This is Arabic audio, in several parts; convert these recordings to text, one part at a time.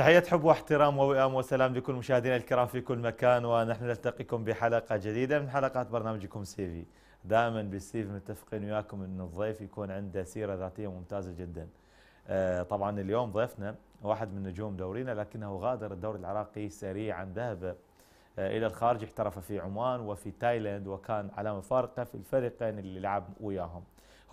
تحية حب واحترام ووئام وسلام لكل مشاهدينا الكرام في كل مكان ونحن نلتقيكم بحلقة جديدة من حلقات برنامجكم سيفي دائما بالسيف متفقين وياكم ان الضيف يكون عنده سيرة ذاتية ممتازة جدا آه، طبعا اليوم ضيفنا واحد من نجوم دورينا لكنه غادر الدوري العراقي سريعا ذهب آه، الى الخارج احترف في عمان وفي تايلاند وكان علامة فارقة في الفريقين اللي لعب وياهم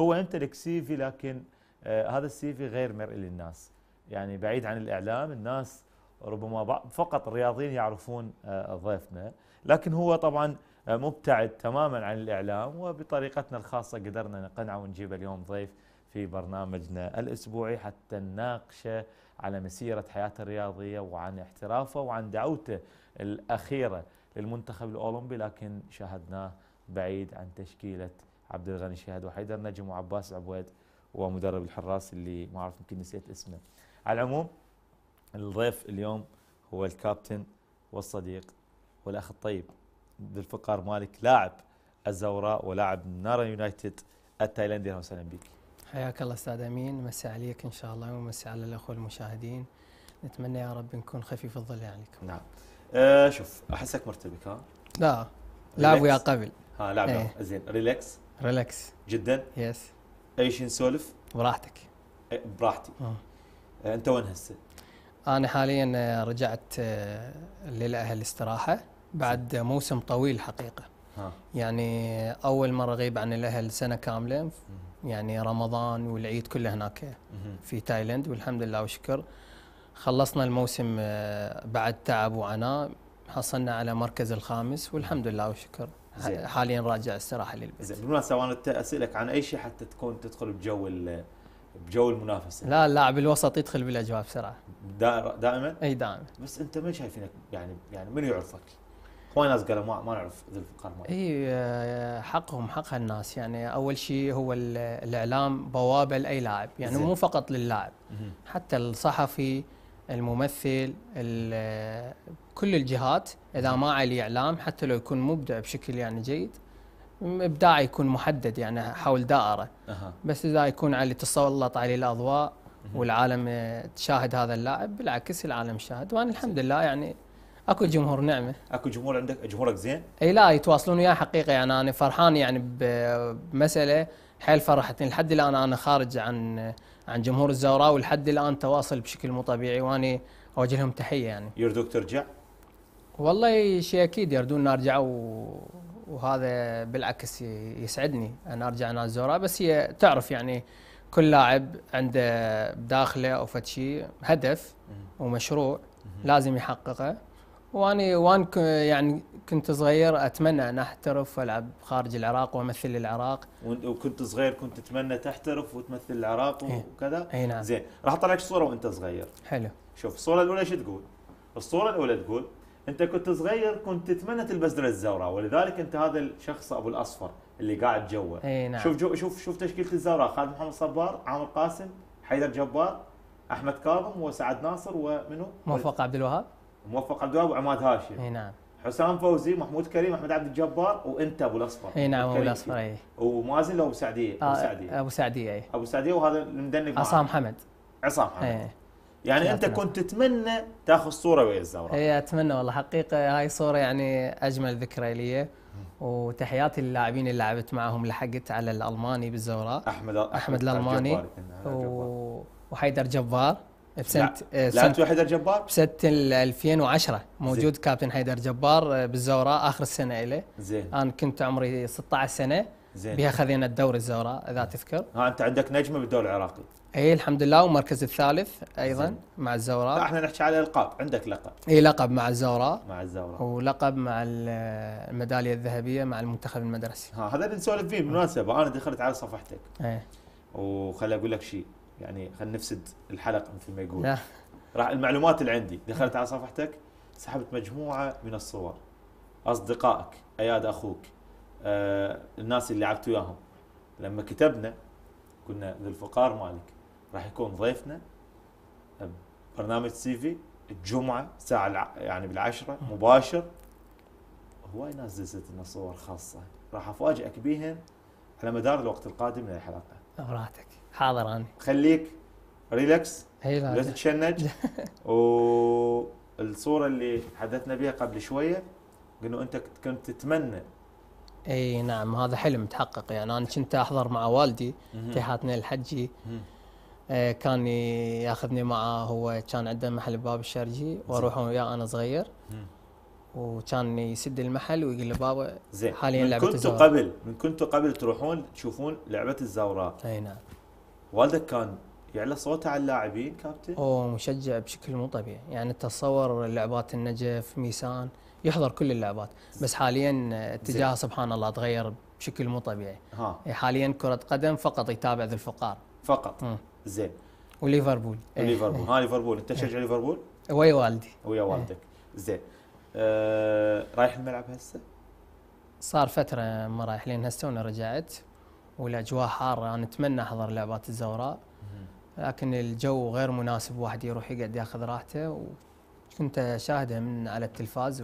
هو يمتلك سيفي لكن آه، هذا السيفي غير مرئي للناس يعني بعيد عن الإعلام الناس ربما فقط الرياضيين يعرفون آه، ضيفنا لكن هو طبعا آه، مبتعد تماما عن الإعلام وبطريقتنا الخاصة قدرنا نقنعه ونجيب اليوم ضيف في برنامجنا الأسبوعي حتى نناقشه على مسيرة حياته الرياضية وعن احترافه وعن دعوته الأخيرة للمنتخب الأولمبي لكن شاهدناه بعيد عن تشكيلة عبد الغني شهاد وحيدر نجم وعباس عبود ومدرب الحراس اللي ما أعرف يمكن نسيت اسمه على العموم الضيف اليوم هو الكابتن والصديق والاخ الطيب ذو الفقار مالك لاعب الزوراء ولاعب نارا يونايتد التايلندي اهلا وسهلا بك. حياك الله استاذ امين مسي عليك ان شاء الله ومسي على الاخوه المشاهدين نتمنى يا رب نكون خفيف الظل عليكم. نعم. أه شوف احسك مرتبك ها؟ لا لاعب ويا قبل. ها لاعب ايه. زين ريلاكس؟ ريلاكس جدا؟ يس. اي شيء نسولف؟ براحتك. إيه، براحتي. اه. آه، انت وين هسه؟ انا حاليا آه، رجعت آه، للاهل استراحه بعد موسم طويل حقيقه يعني اول مره غيب عن الاهل سنه كامله يعني رمضان والعيد كله هناك في تايلند والحمد لله والشكر خلصنا الموسم بعد تعب وعناء حصلنا على مركز الخامس والحمد لله والشكر حاليا راجع استراحه للبيت زين بالمناسبه انا اسالك عن اي شيء حتى تكون تدخل بجو بجو المنافسه لا اللاعب الوسط يدخل بالاجواء بسرعه دائما اي دائما بس انت من شايفينك يعني يعني من يعرفك اخوان ناس قالوا ما ما نعرف ذي الفقار ما اي حقهم حق الناس يعني اول شيء هو الاعلام بوابه لاي لاعب يعني مو فقط للاعب حتى الصحفي الممثل كل الجهات اذا ما علي اعلام حتى لو يكون مبدع بشكل يعني جيد ابداعي يكون محدد يعني حول دائره أه. بس اذا يكون علي تسلط عليه الاضواء والعالم آه، تشاهد هذا اللاعب بالعكس العالم شاهد وانا الحمد لله يعني اكو جمهور نعمه اكو جمهور عندك جمهورك زين اي لا يتواصلون وياي حقيقه يعني انا فرحان يعني بمساله حيل فرحتني لحد الان انا خارج عن آه، عن جمهور الزوراء ولحد الان تواصل بشكل مو طبيعي واني اوجه لهم تحيه يعني يردوك ترجع؟ والله شيء اكيد يردون نرجع و... وهذا بالعكس يسعدني ان ارجع نادي بس هي تعرف يعني كل لاعب عنده بداخله او فد شيء هدف ومشروع لازم يحققه واني وان يعني كنت صغير اتمنى ان احترف والعب خارج العراق وامثل العراق وكنت صغير كنت تتمنى تحترف وتمثل العراق إيه. وكذا اي نعم زين راح اطلع لك صوره وانت صغير حلو شوف الصوره الاولى شو تقول الصوره الاولى تقول انت كنت صغير كنت تتمنى تلبس درع الزوراء ولذلك انت هذا الشخص ابو الاصفر اللي قاعد جوا اي نعم. شوف جو شوف شوف تشكيله الزوراء خالد محمد صبار عامر قاسم حيدر جبار احمد كاظم وسعد ناصر ومنو موفق عبد الوهاب موفق عبد الوهاب وعماد هاشم اي نعم حسام فوزي محمود كريم احمد عبد الجبار وانت ابو الاصفر اي نعم ابو الاصفر اي ومازن لو ابو آه، سعديه ابو سعديه ابو سعديه اي ابو سعديه وهذا المدنق عصام حمد عصام حمد ايه. يعني انت كنت تتمنى تاخذ صوره ويا الزوراء اي اتمنى والله حقيقه هاي صوره يعني اجمل ذكرى لي وتحياتي للاعبين اللي لعبت معهم لحقت على الالماني بالزوراء احمد احمد, أحمد الالماني و... وحيدر جبار بسنت لا. إيه، لعبت حيدر جبار؟ بسنة 2010 موجود زي. كابتن حيدر جبار آه، بالزوراء اخر السنة له زين انا كنت عمري 16 سنة زين بها خذينا الدوري الزوراء اذا تذكر ها انت عندك نجمة بالدوري العراقي اي الحمد لله والمركز الثالث ايضا زين. مع الزوراء احنا نحكي على الالقاب عندك لقب اي لقب مع الزوراء مع الزوراء ولقب مع الميداليه الذهبيه مع المنتخب المدرسي ها هذا بنسولف فيه بالمناسبه انا دخلت على صفحتك اي وخل اقول لك شيء يعني خلينا نفسد الحلقه مثل ما يقول راح المعلومات اللي عندي دخلت على صفحتك سحبت مجموعه من الصور اصدقائك اياد اخوك آه الناس اللي لعبت وياهم لما كتبنا قلنا ذو الفقار مالك راح يكون ضيفنا برنامج سي في الجمعه الساعه يعني بالعشرة مباشر هواي ناس دزت لنا صور خاصه راح افاجئك بيهم على مدار الوقت القادم من الحلقه براحتك حاضر انا خليك ريلاكس إيه، لا تتشنج والصوره اللي حدثنا بها قبل شويه انه انت كنت تتمنى اي نعم هذا حلم تحقق يعني انا كنت احضر مع والدي في حاتنا الحجي آه، كان ياخذني معاه هو كان عنده محل باب الشرجي واروح وياه انا صغير وكان يسد المحل ويقول بابا زين حاليا من لعبه كنتوا قبل من كنتوا قبل تروحون تشوفون لعبه الزوراء اي نعم والدك كان يعلى صوته على اللاعبين كابتن؟ اوه مشجع بشكل مو طبيعي، يعني تصور لعبات النجف، ميسان، يحضر كل اللعبات، بس حاليا اتجاهه سبحان الله تغير بشكل مو طبيعي. ها حاليا كرة قدم فقط يتابع ذو الفقار. فقط. م. زين وليفربول وليفربول إيه. ها إيه. ليفربول انت تشجع إيه. ليفربول؟ ويا والدي ويا والدك زين آه رايح الملعب هسه؟ صار فتره ما رايح لين هسه وانا رجعت والاجواء حاره انا اتمنى احضر لعبات الزوراء لكن الجو غير مناسب واحد يروح يقعد ياخذ راحته وكنت اشاهده من على التلفاز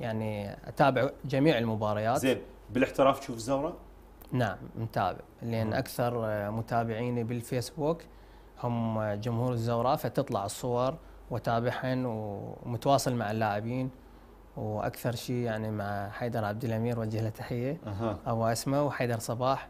ويعني اتابع جميع المباريات زين بالاحتراف تشوف الزوراء؟ نعم متابع لان اكثر متابعيني بالفيسبوك هم جمهور الزوراء فتطلع الصور وتابعهن ومتواصل مع اللاعبين واكثر شيء يعني مع حيدر عبد الامير وجه له تحيه أه. او اسمه وحيدر صباح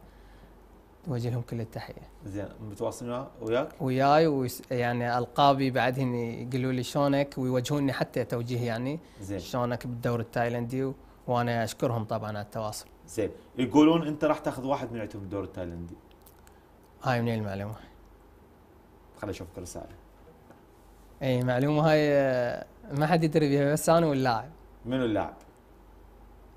وجه لهم كل التحيه. زين متواصلين وياك؟ وياي ويعني القابي بعدين يقولوا لي شلونك ويوجهوني حتى توجيه يعني زين شلونك بالدوري التايلندي وانا اشكرهم طبعا على التواصل. زين يقولون انت راح تاخذ واحد من عندهم الدور التايلندي هاي منين المعلومه؟ خليني اشوف الرساله اي معلومه هاي آه، ما حد يدري بها بس انا واللاعب منو اللاعب؟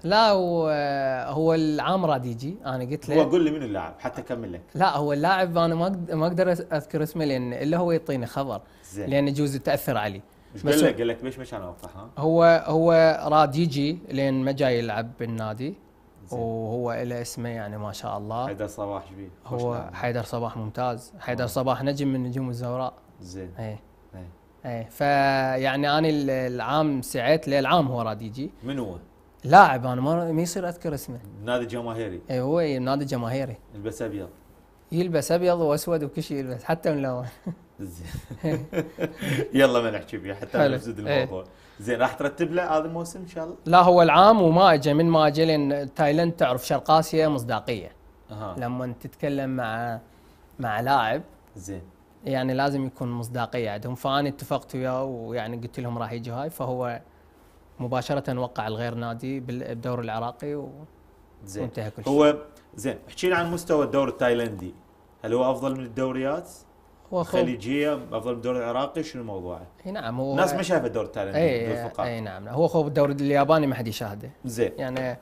لا هو آه، هو العام راد يجي انا قلت له هو قول لي منو اللاعب حتى اكمل لك لا هو اللاعب انا ما ما اقدر اذكر اسمه لان الا هو يعطيني خبر زين لان يجوز تاثر علي ايش قال لك قال لك ليش مش انا اوضح ها؟ هو هو راد يجي لان ما جاي يلعب بالنادي وهو له اسمه يعني ما شاء الله حيدر صباح شبيه هو نعم. حيدر صباح ممتاز حيدر آه. صباح نجم من نجوم الزوراء زين ايه ايه, ايه. فيعني انا العام سعيت له العام هو راد يجي من هو؟ لاعب انا ما ما يصير اذكر اسمه نادي جماهيري اي هو نادي جماهيري يلبس ابيض يلبس ابيض واسود وكل شيء يلبس حتى ملون زين إيه. يلا ما نحكي فيها حتى نزيد إيه. الموضوع زين راح ترتب له هذا الموسم ان شاء الله؟ لا هو العام وما اجى من ما اجى لان تايلاند تعرف شرق اسيا مصداقيه أه. لما تتكلم مع مع لاعب زين يعني لازم يكون مصداقيه عندهم فانا اتفقت وياه ويعني قلت لهم راح يجي هاي فهو مباشره وقع الغير نادي بالدوري العراقي و... زين وانتهى كل شيء هو زين احكي عن مستوى الدوري التايلندي هل هو افضل من الدوريات هو خليجيه افضل الدوري العراقي شنو موضوعه؟ اي نعم هو الناس ما شافت الدوري الثاني اي اي نعم هو خو الدوري الياباني ما حد يشاهده زين يعني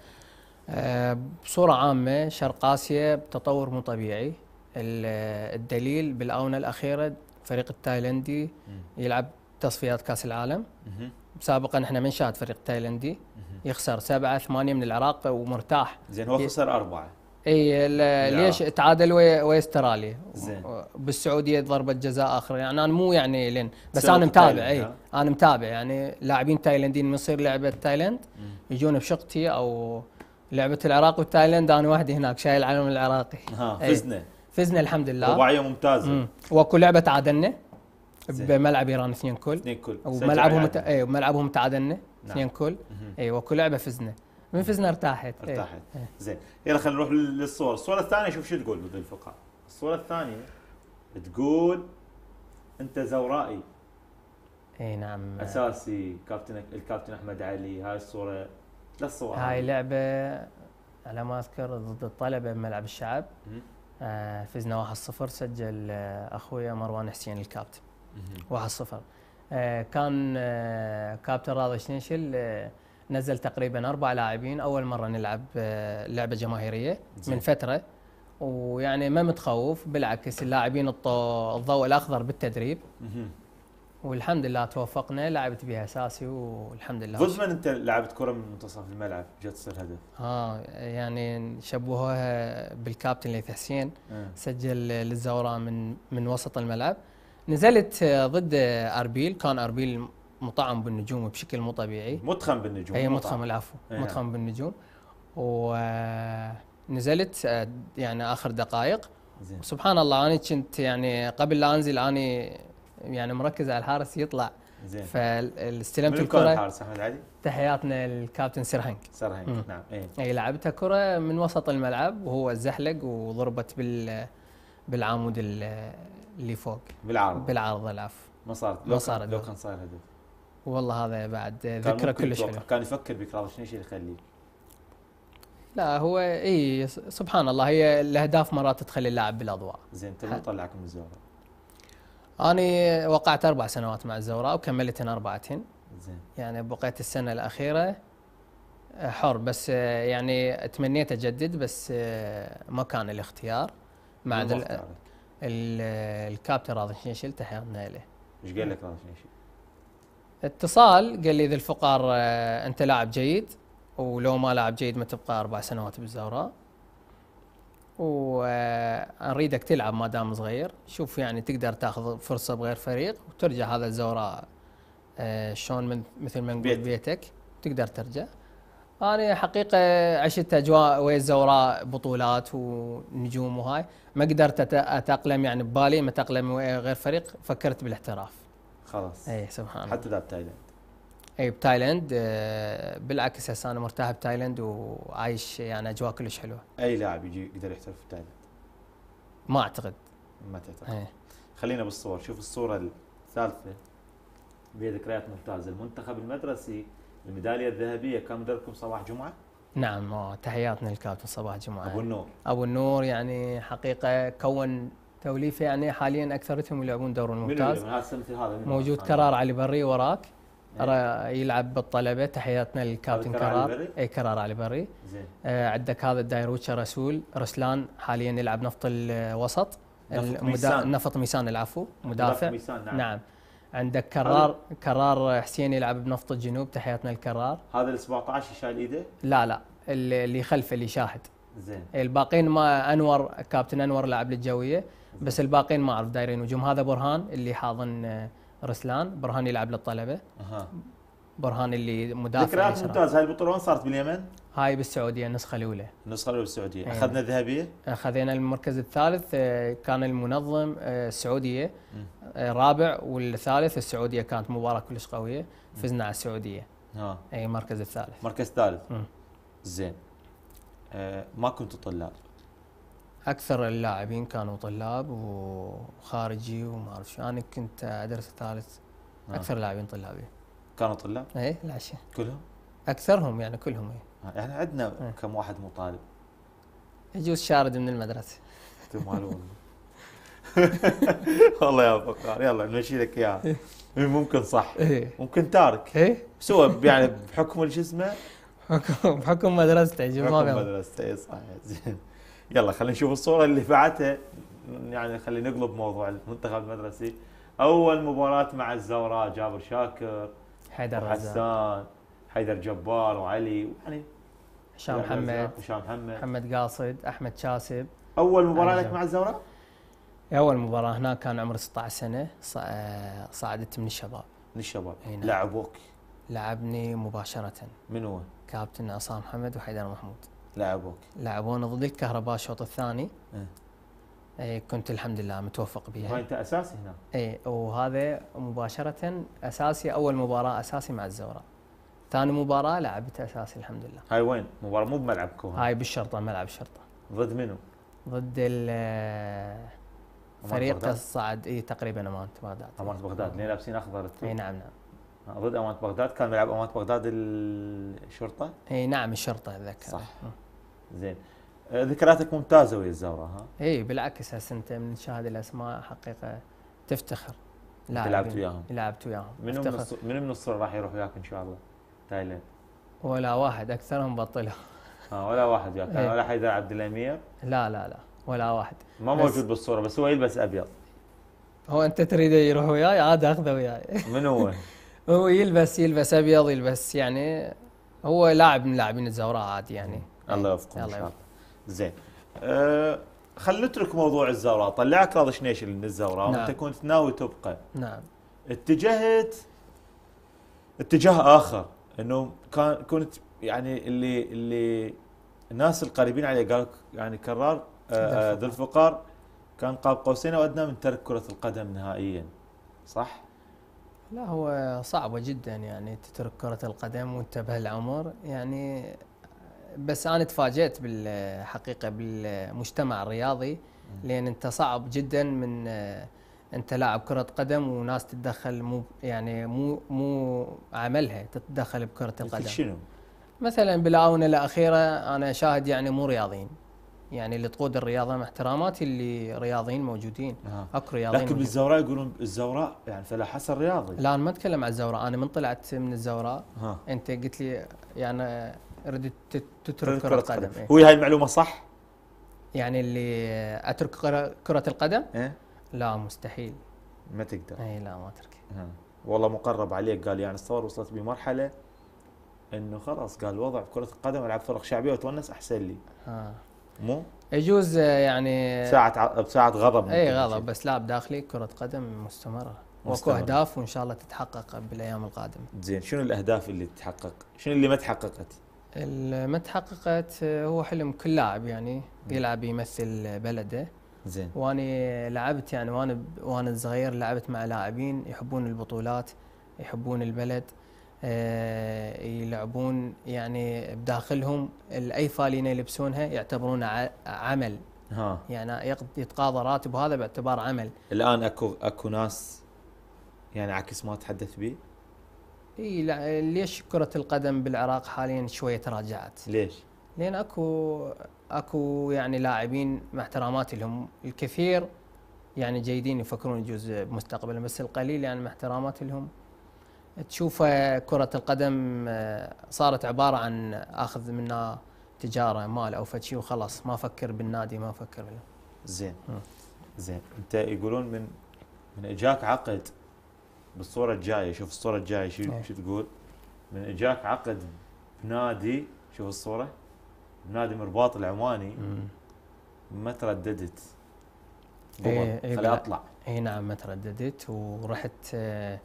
آه، بصوره عامه شرق اسيا تطور مو طبيعي الدليل بالاونه الاخيره الفريق التايلندي يلعب تصفيات كاس العالم سابقا احنا من شاهد فريق تايلندي يخسر سبعه ثمانيه من العراق ومرتاح زين هو خسر اربعه اي ليش تعادل ويا وي استراليا زين بالسعوديه ضربه جزاء اخر يعني انا مو يعني لين بس انا متابع اي انا متابع يعني لاعبين تايلنديين من يصير لعبه تايلند يجون بشقتي او لعبه العراق والتايلند انا وحدي هناك شايل علم العراقي ها فزنا فزنا الحمد لله وضعيه ممتازه واكو لعبه تعادلنا بملعب ايران اثنين كل اثنين كل وملعبهم اي وملعبهم تعادلنا نعم. اثنين كل اي واكو لعبه فزنا من فزنا ارتاحت إيه. ارتاحت إيه. زين يلا خلينا نروح للصور الصورة الثانية شوف شو تقول بدون فقاع الصورة الثانية تقول أنت زورائي اي نعم اساسي كابتن الكابتن احمد علي هاي الصوره للصور هاي لعبه على ما اذكر ضد الطلبه بملعب الشعب آه فزنا 1-0 سجل آه اخويا مروان حسين الكابتن 1-0 آه كان آه كابتن راضي شنشل آه نزل تقريبا اربع لاعبين اول مره نلعب آه، لعبه جماهيريه من فتره ويعني ما متخوف بالعكس اللاعبين الضوء الاخضر بالتدريب والحمد لله توفقنا لعبت بها اساسي والحمد لله ضد من انت لعبت كره من منتصف الملعب جت تصير هدف؟ اه يعني شبهوها بالكابتن ليث حسين آه. سجل للزوراء من من وسط الملعب نزلت ضد اربيل كان اربيل مطعم بالنجوم بشكل مو طبيعي متخم بالنجوم اي متخم العفو ايه. متخم بالنجوم ونزلت آه، يعني اخر دقائق زين. سبحان الله انا كنت يعني قبل لا انزل انا يعني مركز على الحارس يطلع زين فاستلمت الكره الحارس احمد علي تحياتنا للكابتن سرهنك سرهنك نعم إيه. اي لعبتها كره من وسط الملعب وهو زحلق وضربت بال بالعمود اللي فوق بالعارض بالعارض العفو ما صارت ما صارت لو كان صار هدف والله هذا بعد ذكرى كلش حلوه كان يفكر بك راضي شنو اللي يخليه لا هو اي سبحان الله هي الاهداف مرات تخلي اللاعب بالاضواء زين انت من طلعك من الزوراء؟ انا وقعت اربع سنوات مع الزوراء وكملتهن اربعتهن زين يعني بقيت السنه الاخيره آه، حر بس آه، يعني تمنيت اجدد بس آه، ما كان الاختيار مع الكابتن راضي شنشل تحياتنا له ايش قال لك راضي شنشل؟ اتصال قال لي ذي الفقار آه، انت لاعب جيد ولو ما لاعب جيد ما تبقى اربع سنوات بالزوراء واريدك آه، تلعب ما دام صغير شوف يعني تقدر تاخذ فرصه بغير فريق وترجع هذا الزوراء آه، شلون من مثل ما نقول بيت. بيتك تقدر ترجع انا حقيقه عشت اجواء ويا الزوراء بطولات ونجوم وهاي ما قدرت اتاقلم يعني ببالي ما تاقلم ويا غير فريق فكرت بالاحتراف خلاص اي سبحان الله حتى ذا بتايلند اي بتايلند آه، بالعكس هسه انا مرتاح بتايلند وعايش يعني اجواء كلش حلوه اي لاعب يجي يقدر يحترف بتايلند ما اعتقد ما تعتقد أي. خلينا بالصور شوف الصوره الثالثه بها ذكريات ممتازه المنتخب المدرسي الميداليه الذهبيه كان مدربكم صباح جمعه نعم تحياتنا للكابتن صباح جمعه ابو النور ابو النور يعني حقيقه كون توليفه يعني حاليا اكثرتهم يلعبون دور الممتاز موجود أيوة. كرار علي بري وراك إيه. يلعب بالطلبه تحياتنا للكابتن كرار اي كرار علي بري آه عندك هذا الدايروتشا رسول رسلان حاليا يلعب نفط الوسط نفط ميسان العفو مدافع ميسان نعم, نعم. عندك كرار كرار حسين يلعب بنفط الجنوب تحياتنا الكرار هذا ال 17 اللي شايل ايده؟ لا لا اللي خلفه اللي شاهد زين الباقين ما انور كابتن انور لاعب للجويه بس الباقين ما اعرف دايرين وجوم هذا برهان اللي حاضن آه، رسلان برهان يلعب للطلبه برهان اللي مدافع ذكريات ممتاز هاي البطوله وين صارت باليمن؟ هاي بالسعوديه النسخه الاولى النسخه الاولى بالسعوديه إيه. اخذنا ذهبيه؟ اخذنا آه، المركز الثالث آه، كان المنظم السعوديه رابع والثالث السعوديه كانت مباراه كلش قويه فزنا على السعوديه ها. اي المركز الثالث مركز ثالث زين آه، ما كنتوا طلاب اكثر اللاعبين كانوا طلاب وخارجي وما اعرف شو انا كنت ادرس ثالث آه. اكثر اللاعبين طلابي كانوا طلاب؟ اي العشاء كلهم؟ اكثرهم يعني كلهم اي آه، يعني عندنا إيه. كم واحد مو طالب يجوز شارد من المدرسه تمالون والله يا فقار يلا نمشي لك اياها إيه. ممكن صح إيه. ممكن تارك ايه سوى يعني بحكم شو اسمه بحكم بحكم مدرسته بحكم مدرستي مدرسته اي صح زين يلا خلينا نشوف الصوره اللي بعتها يعني خلينا نقلب موضوع المنتخب المدرسي اول مباراه مع الزوراء جابر شاكر حيدر حسان حيدر جبار وعلي يعني هشام محمد هشام محمد محمد قاصد احمد شاسب اول مباراه لك مع الزوراء؟ إيه، اول مباراه هناك كان عمري 16 سنه آه، صعدت من الشباب من الشباب نعم. لعبوك لعبني مباشرة من هو؟ كابتن عصام حمد وحيدر محمود لعبوك لعبونا ضد الكهرباء الشوط الثاني اه. اي كنت الحمد لله متوفق بها وهاي انت اساسي هنا اي وهذا مباشره اساسي اول مباراه اساسي مع الزوراء ثاني مباراه لعبت اساسي الحمد لله هاي وين مباراه مو بملعبكم هاي بالشرطه ملعب الشرطه ضد منو ضد فريق تصعد اي تقريبا امانه بغداد امانه بغداد لين لابسين اخضر اي نعم نعم ضد امانه بغداد كان ملعب امانه بغداد الشرطه اي نعم الشرطه اتذكر صح زين ذكرياتك ممتازه ويا الزوره ها اي بالعكس هسه انت من شاهد الاسماء حقيقه تفتخر لعبت وياهم لعبت وياهم من من من الصوره راح يروح وياك ان شاء الله تايلاند ولا واحد اكثرهم بطلوا آه، ولا واحد وياك ولا حيدر عبد الامير لا لا لا ولا واحد ما موجود بالصوره بس هو يلبس ابيض هو انت تريده يروح وياي عاد اخذه وياي من هو؟ هو يلبس يلبس ابيض يلبس يعني هو لاعب من لاعبين الزوراء عادي يعني الله يوفقكم الله زين أه، خل خلينا نترك موضوع الزوراء طلعك راضي شنيشل من الزوراء نعم. وانت كنت ناوي تبقى نعم اتجهت اتجاه اخر انه كان كنت يعني اللي اللي الناس القريبين عليه قالوا يعني كرار أه، ذو الفقار كان قاب قوسين او ادنى من ترك كره القدم نهائيا صح؟ لا هو صعبة جدا يعني تترك كرة القدم وانت بهالعمر يعني بس انا تفاجأت بالحقيقة بالمجتمع الرياضي لان انت صعب جدا من آه، انت لاعب كرة قدم وناس تتدخل مو يعني مو مو عملها تتدخل بكرة القدم شنو؟ مثلا بالاونه الاخيره انا شاهد يعني مو رياضيين يعني اللي تقود الرياضه مع احتراماتي اللي رياضيين موجودين آه. اكو رياضيين لكن موجودين. بالزوراء يقولون الزوراء يعني فلا حسن رياضي لا انا ما اتكلم عن الزوراء انا من طلعت من الزوراء آه. انت قلت لي يعني ردت تترك كره القدم إيه؟ هو هاي المعلومه صح؟ يعني اللي اترك كره القدم؟ إيه؟ لا مستحيل ما تقدر اي لا ما اتركها والله مقرب عليك قال يعني الصور وصلت بمرحله انه خلاص قال وضع كره القدم العب فرق شعبيه وتونس احسن لي آه. مو يجوز آه، يعني ساعة بساعة غضب اي غضب بس لاعب داخلي كرة قدم مستمرة واكو اهداف وان شاء الله تتحقق بالايام القادمه. زين شنو الاهداف اللي تتحقق؟ شنو اللي ما تحققت؟ اللي ما تحققت آه، هو حلم كل لاعب يعني يلعب يمثل بلده. زين. واني لعبت يعني وانا وانا صغير لعبت مع لاعبين يحبون البطولات يحبون البلد آه، يلعبون يعني بداخلهم اي فالينه يلبسونها يعتبرونها عمل ها. يعني يتقاضى راتب هذا باعتبار عمل الان اكو اكو ناس يعني عكس ما تحدث به اي ليش كره القدم بالعراق حاليا شويه تراجعت ليش لان اكو اكو يعني لاعبين مع احتراماتي لهم الكثير يعني جيدين يفكرون يجوز بمستقبلهم بس القليل يعني مع احتراماتي لهم تشوف كرة القدم آه، صارت عبارة عن أخذ منها تجارة مال أو فد شيء وخلاص ما أفكر بالنادي ما أفكر بالنادي. زين م. زين أنت يقولون من من إجاك عقد بالصورة الجاية شوف الصورة الجاية شو إيه. شو تقول من إجاك عقد بنادي شوف الصورة بنادي مرباط العماني م. ما ترددت اي ايه, إيه، اطلع اي نعم ما ترددت ورحت آه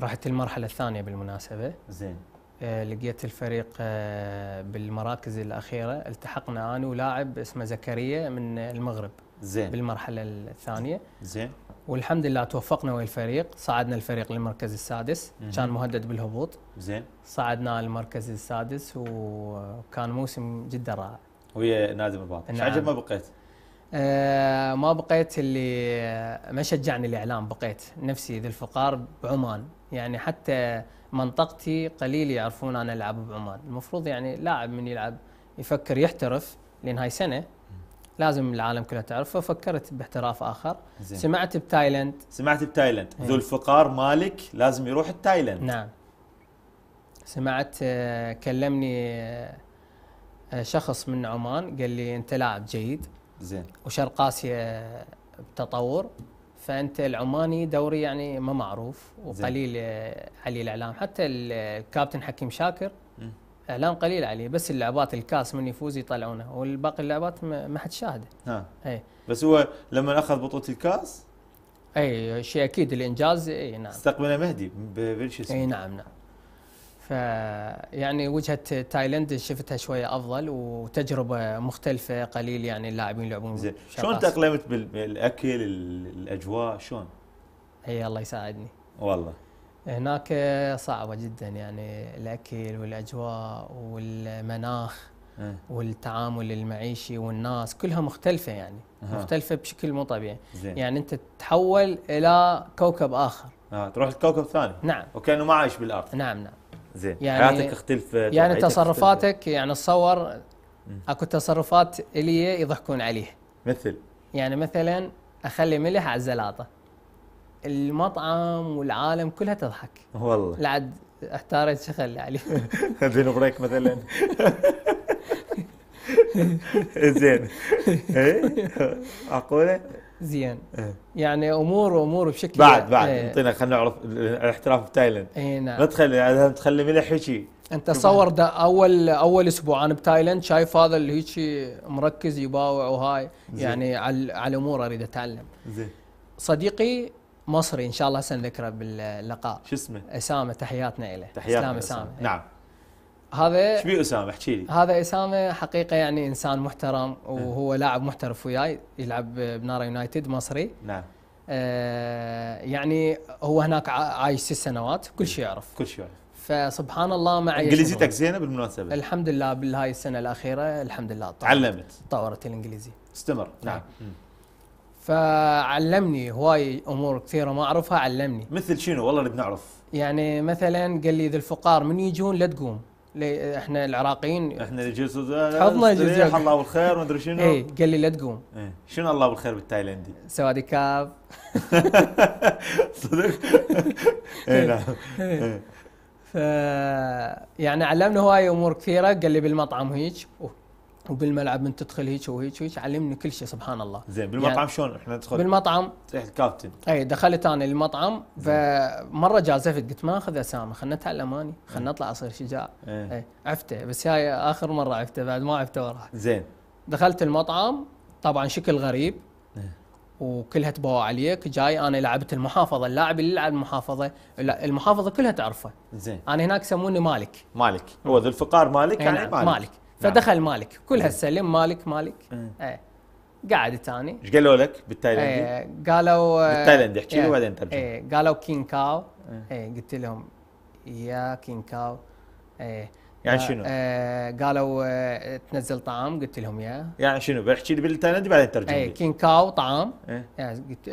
رحت المرحله الثانيه بالمناسبه زين آه، لقيت الفريق آه، بالمراكز الاخيره التحقنا انا ولاعب اسمه زكريا من المغرب زين بالمرحله الثانيه زين والحمد لله توفقنا ويا الفريق صعدنا الفريق للمركز السادس كان مهدد بالهبوط زين صعدنا المركز السادس وكان موسم جدا رائع ويا نادي الرباط ايش نعم. عجب ما بقيت آه، ما بقيت اللي آه، ما شجعني الاعلام بقيت نفسي ذي الفقار بعمان يعني حتى منطقتي قليل يعرفون انا العب بعمان المفروض يعني لاعب من يلعب يفكر يحترف لان هاي سنه لازم العالم كله تعرف ففكرت باحتراف اخر زين. سمعت بتايلند سمعت بتايلند إيه. ذو الفقار مالك لازم يروح تايلند نعم سمعت آه، كلمني شخص من عمان قال لي انت لاعب جيد زين وشرق اسيا بتطور فانت العماني دوري يعني ما معروف وقليل علي عليه الاعلام حتى الكابتن حكيم شاكر اعلام قليل عليه بس اللعبات الكاس من يفوز يطلعونه والباقي اللعبات ما حد شاهده ها اي بس هو لما اخذ بطوله الكاس اي شيء اكيد الانجاز اي نعم استقبله مهدي بفيرشيس اي نعم نعم ف يعني وجهه تايلند شفتها شويه افضل وتجربه مختلفه قليل يعني اللاعبين يلعبون زين شلون تاقلمت بالاكل الاجواء شلون؟ هي الله يساعدني والله هناك صعبه جدا يعني الاكل والاجواء والمناخ إيه. والتعامل المعيشي والناس كلها مختلفه يعني مختلفه بشكل مو طبيعي يعني انت تتحول الى كوكب اخر اه تروح لكوكب ثاني نعم وكانه ما عايش بالارض نعم نعم زين يعني حياتك اختلفت يعني تصرفاتك اختلف. يعني تصور اكو تصرفات الي يضحكون عليه مثل يعني مثلا اخلي ملح على الزلاطه المطعم والعالم كلها تضحك والله لعد احتارت شو اخلي عليه زين بريك مثلا زين ايه اقوله زين إيه؟ يعني امور امور بشكل بعد بعد اعطينا ايه خلينا نعرف الاحتراف بتايلند اي نعم ما تخلي تخلي من حكي انت تصور ده اول اول انا بتايلند شايف هذا اللي هيك مركز يباوع وهاي يعني على على امور اريد اتعلم زين صديقي مصري ان شاء الله سنذكره باللقاء شو اسمه؟ اسامه تحياتنا له تحياتنا اسامه نعم هذا ايش بيه اسامه احكي لي هذا اسامه حقيقه يعني انسان محترم وهو لاعب محترف وياي يلعب بنارا يونايتد مصري نعم آه يعني هو هناك عايش ست سنوات كل شيء يعرف كل شيء يعرف فسبحان الله مع انجليزيتك زينه بالمناسبه الحمد لله بالهاي السنه الاخيره الحمد لله طورت تعلمت طورت الانجليزي استمر نعم, نعم. فعلمني هواي امور كثيره ما اعرفها علمني مثل شنو والله نبي نعرف يعني مثلا قال لي ذي الفقار من يجون لا تقوم احنا العراقيين احنا اللي جزء الجزء الله بالخير ومدري شنو اي قال لي لا تقوم ايه شنو الله بالخير بالتايلندي؟ سوادي كاب صدق؟ اي نعم إيه. إيه. ف يعني علمنا هواي امور كثيره قال لي بالمطعم هيك وبالملعب من تدخل هيك وهيك وهيك علمني كل شيء سبحان الله زين بالمطعم يعني شلون احنا ندخل بالمطعم تحت الكابتن اي دخلت انا المطعم فمره جازفت قلت ما اخذ اسامه خلنا نتعلم اني خلنا إيه. نطلع اصير شجاع ايه. اي عفته بس هاي اخر مره عفته بعد ما عفته وراح زين دخلت المطعم طبعا شكل غريب إيه. وكلها تبوا عليك جاي انا لعبت المحافظه اللاعب اللي يلعب المحافظه المحافظه كلها تعرفه زين انا هناك يسموني مالك مالك هو ذو الفقار مالك إيه، يعني نعم، مالك, مالك. فدخل نعم. مالك كل إيه. هالسلم مالك مالك إيه. ايه قاعد ثاني ايش قالوا لك بالتايلندي؟ ايه قالوا بالتايلندي احكي لي إيه. وبعدين ترجم ايه قالوا كين كاو ايه قلت لهم يا كين كاو ايه يعني شنو؟ ايه قالوا تنزل طعام قلت لهم يا يعني شنو؟ بحكي لي بالتايلندي بعدين ترجم ايه كين كاو طعام ايه؟ قلت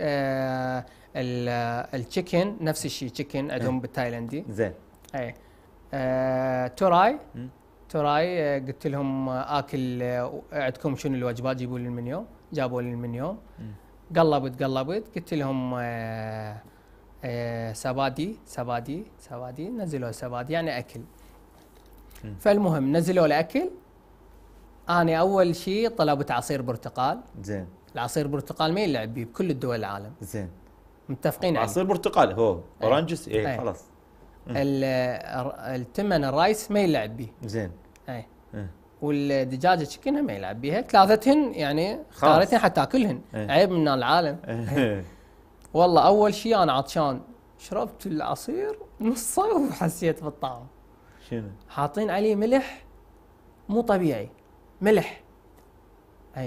التشيكن نفس الشيء تشيكن عندهم بالتايلندي زين ايه توراي تراي قلت لهم آه، اكل آه، عندكم شنو الوجبات جيبوا لي المنيو جابوا لي المنيو قلبت قلبت قلت لهم آه، سبادي سبادي سبادي نزلوا سبادي يعني اكل فالمهم نزلوا لي اكل انا اول شيء طلبت عصير برتقال زين العصير برتقال ما يلعب به بكل الدول العالم زين متفقين عليه عصير برتقال هو اورنجس إيه. اي إيه. خلاص التمن الرايس ما يلعب به زين اي اه. والدجاجه تشكنها ما يلعب بيها ثلاثتهن يعني اختارتهن حتاكلهن ايه. عيب من العالم إيه. إيه. والله اول شيء انا عطشان شربت العصير نصه وحسيت بالطعم شنو حاطين عليه ملح مو طبيعي ملح اي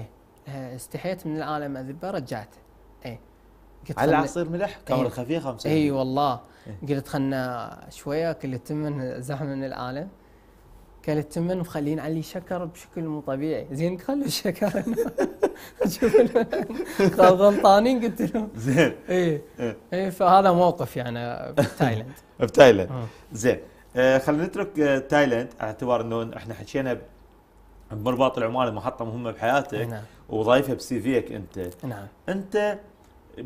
إيه، استحيت من العالم اذبه رجعته اي قلت على عصير ملح كاميرا خفيفه خمسة اي والله قلت خلنا شويه كل تمن زحمه من العالم قالت تمن مخلين علي شكر بشكل مو طبيعي زين خلوا الشكر شوف غلطانين قلت لهم زين اي اي إيه، فهذا موقف يعني في بتايلاند آه. زين آه، خلينا نترك تايلند آه، تايلاند على اعتبار انه احنا حكينا بمرباط العمال محطه مهمه بحياتك نعم. بسي فيك انت نعم انت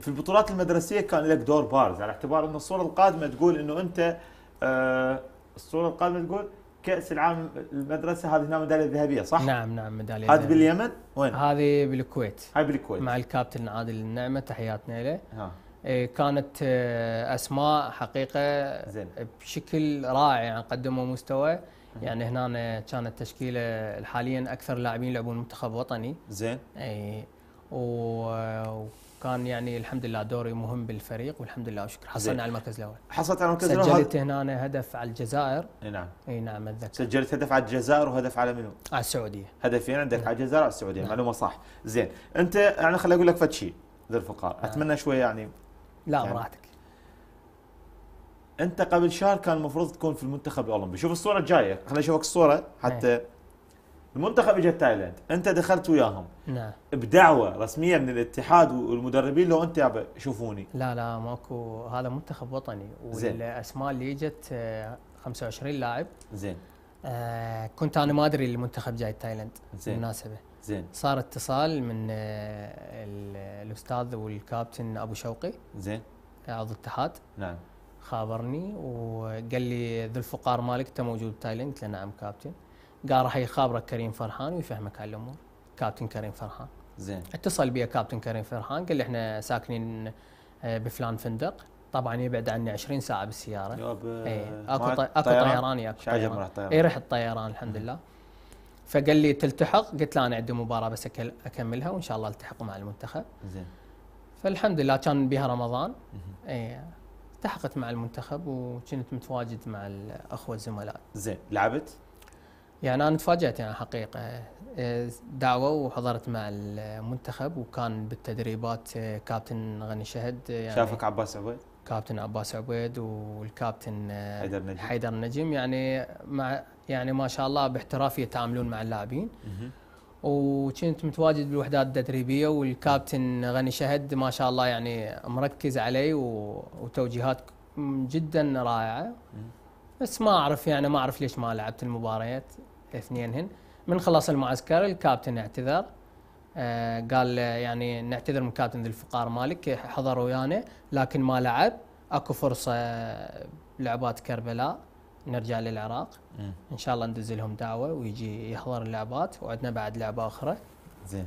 في البطولات المدرسيه كان لك دور بارز على اعتبار انه الصوره القادمه تقول انه انت الصوره القادمه تقول كاس العالم المدرسه هذه هنا ميداليه ذهبيه صح؟ نعم نعم ميداليه هذه باليمن وين؟ هذه بالكويت هاي بالكويت مع الكابتن عادل النعمه تحياتنا له إيه، كانت آه، اسماء حقيقه زين. بشكل رائع يعني قدموا مستوى يعني هنا كانت تشكيله حاليا اكثر لاعبين يلعبون منتخب وطني زين اي و... كان يعني الحمد لله دوري مهم بالفريق والحمد لله شكرا حصلنا على المركز الاول حصلت على المركز الاول سجلت هنا هدف على الجزائر اي نعم اي نعم اتذكر سجلت هدف على الجزائر وهدف على منو؟ على السعوديه هدفين عندك نعم. على الجزائر وعلى السعوديه نعم. معلومه صح زين انت يعني خليني اقول لك فد شيء ذي الفقار نعم. آه. اتمنى شوي يعني لا يعني. براحتك انت قبل شهر كان المفروض تكون في المنتخب الاولمبي شوف الصوره الجايه خليني اشوفك الصوره حتى نعم. المنتخب اجى تايلاند انت دخلت وياهم نعم بدعوه رسميه من الاتحاد والمدربين لو انت شوفوني لا لا ماكو هذا منتخب وطني والاسماء اللي اجت 25 آه، لاعب زين آه كنت انا ما ادري المنتخب جاي تايلاند زين بالمناسبه زين صار اتصال من آه، الاستاذ والكابتن ابو شوقي زين عضو الاتحاد نعم خابرني وقال لي ذو الفقار مالك انت موجود بتايلاند قلت له نعم كابتن قال راح يخابرك كريم فرحان ويفهمك هالامور كابتن كريم فرحان زين اتصل بي كابتن كريم فرحان قال لي احنا ساكنين آه، بفلان فندق طبعا يبعد عني 20 ساعه بالسياره يابا اي اكو طيران اكو طيران ياك طيران اي رحت طيران الحمد لله فقال لي تلتحق قلت له انا عندي مباراه بس اكملها وان شاء الله التحق مع المنتخب زين فالحمد لله كان بها رمضان اي التحقت مع المنتخب وكنت متواجد مع الاخوه الزملاء زين لعبت يعني انا تفاجات يعني حقيقه إيه، دعوه وحضرت مع المنتخب وكان بالتدريبات إيه، كابتن غني شهد إيه، يعني شافك عباس عبيد كابتن عباس عبيد والكابتن حيدر نجم حيدر نجم يعني مع يعني ما شاء الله باحترافيه يتعاملون مع اللاعبين وكنت متواجد بالوحدات التدريبيه والكابتن غني شهد ما شاء الله يعني مركز علي وتوجيهات جدا رائعه بس ما اعرف يعني ما اعرف ليش ما لعبت المباريات اثنينهن من خلص المعسكر الكابتن اعتذر آه، قال يعني نعتذر من كابتن ذي الفقار مالك حضر ويانا لكن ما لعب اكو فرصه آه، لعبات كربلاء نرجع للعراق ان شاء الله ندز لهم دعوه ويجي يحضر اللعبات وعندنا بعد لعبه اخرى زين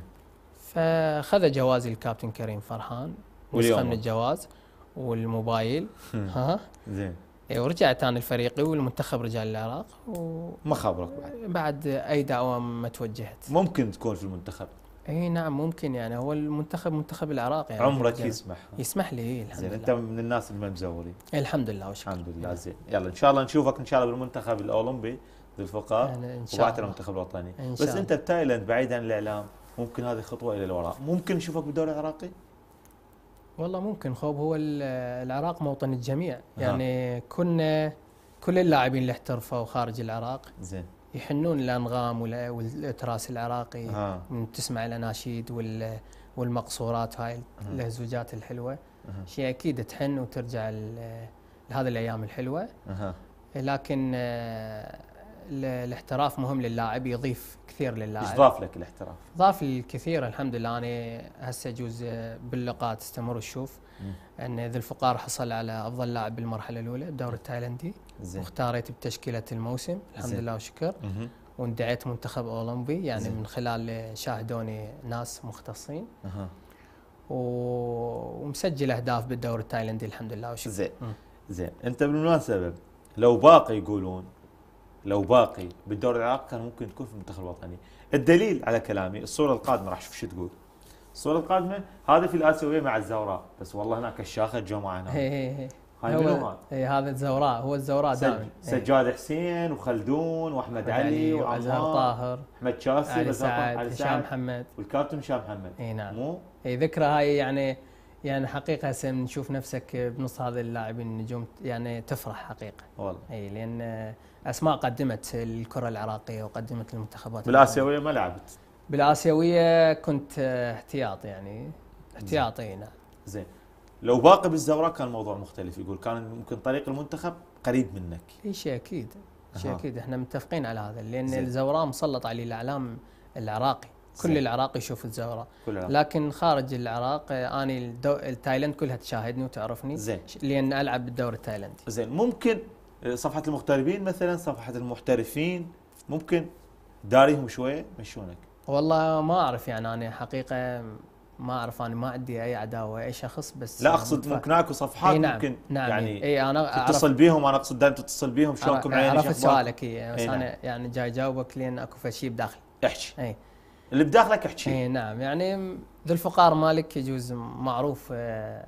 فخذ جوازي الكابتن كريم فرحان نسخه من الجواز والموبايل ها زين اي ورجعت انا لفريقي والمنتخب رجال العراق و... ما خابرك بعد بعد اي دعوه ما توجهت ممكن تكون في المنتخب اي نعم ممكن يعني هو المنتخب منتخب العراق يعني عمرك يعني يسمح يسمح لي إيه الحمد زين انت من الناس اللي ما مزورين الحمد لله وشكرا الحمد لله زين يلا ان شاء الله نشوفك ان شاء الله بالمنتخب الاولمبي الفقار يعني إن شاء وبعد المنتخب الوطني إن شاء بس الله. انت بتايلند بعيد عن الاعلام ممكن هذه خطوه الى الوراء ممكن نشوفك بالدوري العراقي والله ممكن خوب هو العراق موطن الجميع يعني كنا كل اللاعبين اللي احترفوا خارج العراق زين يحنون الانغام والتراث العراقي ها. تسمع الاناشيد والمقصورات هاي اللهزوجات الحلوه أه. شيء اكيد تحن وترجع لهذه الايام الحلوه لكن الاحتراف مهم للاعب يضيف كثير للاعب ايش ضاف لك الاحتراف؟ ضاف الكثير الحمد لله انا هسه اجوز باللقاء تستمر وتشوف ان ذي الفقار حصل على افضل لاعب بالمرحله الاولى الدوري التايلندي واختاريت بتشكيله الموسم الحمد لله وشكر واندعيت منتخب اولمبي يعني من خلال شاهدوني ناس مختصين و... ومسجل اهداف بالدوري التايلندي الحمد لله وشكر زين زين انت بالمناسبه لو باقي يقولون لو باقي بالدوري العراقي كان ممكن تكون في المنتخب الوطني الدليل على كلامي الصوره القادمه راح اشوف شو تقول الصوره القادمه هذا في الاسيويه مع الزوراء بس والله هناك الشاخه جو معنا هاي هو اي هذا الزوراء هو الزوراء دائما إيه. سجاد حسين وخلدون واحمد علي وازهر طاهر احمد شاسي علي سعد هشام محمد والكابتن هشام محمد اي نعم مو اي ذكرى هاي يعني يعني حقيقه نشوف نفسك بنص هذا اللاعبين النجوم يعني تفرح حقيقه والله اي لان اسماء قدمت الكره العراقيه وقدمت المنتخبات بالاسيويه ما لعبت بالاسيويه كنت احتياط يعني احتياطي نعم زين لو باقي بالزوراء كان الموضوع مختلف يقول كان ممكن طريق المنتخب قريب منك اي شيء اكيد شيء اكيد احنا متفقين على هذا لان الزوراء مسلط عليه الاعلام العراقي كل العراق يشوف الزهره كل العراق. لكن خارج العراق آه، انا الدو... التايلند كلها تشاهدني وتعرفني زين لان العب بالدوري التايلندي زين ممكن آه، صفحه المغتربين مثلا صفحه المحترفين ممكن داريهم شويه يمشونك والله ما اعرف يعني انا حقيقه ما اعرف انا ما عندي اي عداوه اي شخص بس لا اقصد ممكن اكو صفحات ايه نعم ممكن نعم يعني اي انا تتصل بيهم انا اقصد دائما تتصل بيهم شلونكم عيني عرفت سؤالك اي بس نعم. انا نعم. يعني جاي اجاوبك لان اكو فشي بداخلي احكي اي اللي بداخلك احكي اي نعم يعني ذو الفقار مالك يجوز معروف آه،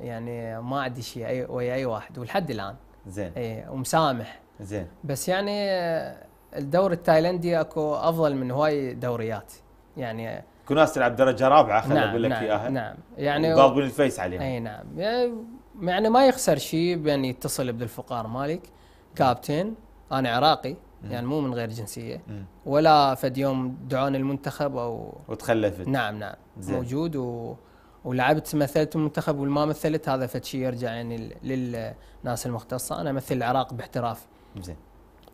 يعني ما عندي شيء أي ويا اي واحد ولحد الان زين اي ومسامح زين بس يعني آه، الدوري التايلندي اكو افضل من هواي دوريات يعني آه، كل ناس تلعب درجه رابعه خلينا نعم اقول لك نعم، اياها نعم, نعم يعني ضاربين الفيس عليهم اي نعم يعني ما يخسر شيء بان يتصل بذو الفقار مالك كابتن انا عراقي يعني مو من غير جنسيه ولا فد يوم دعوني المنتخب او وتخلفت نعم نعم زي. موجود و ولعبت مثلت المنتخب والما مثلت هذا فد شيء يرجع يعني للناس المختصه انا مثل العراق باحتراف زين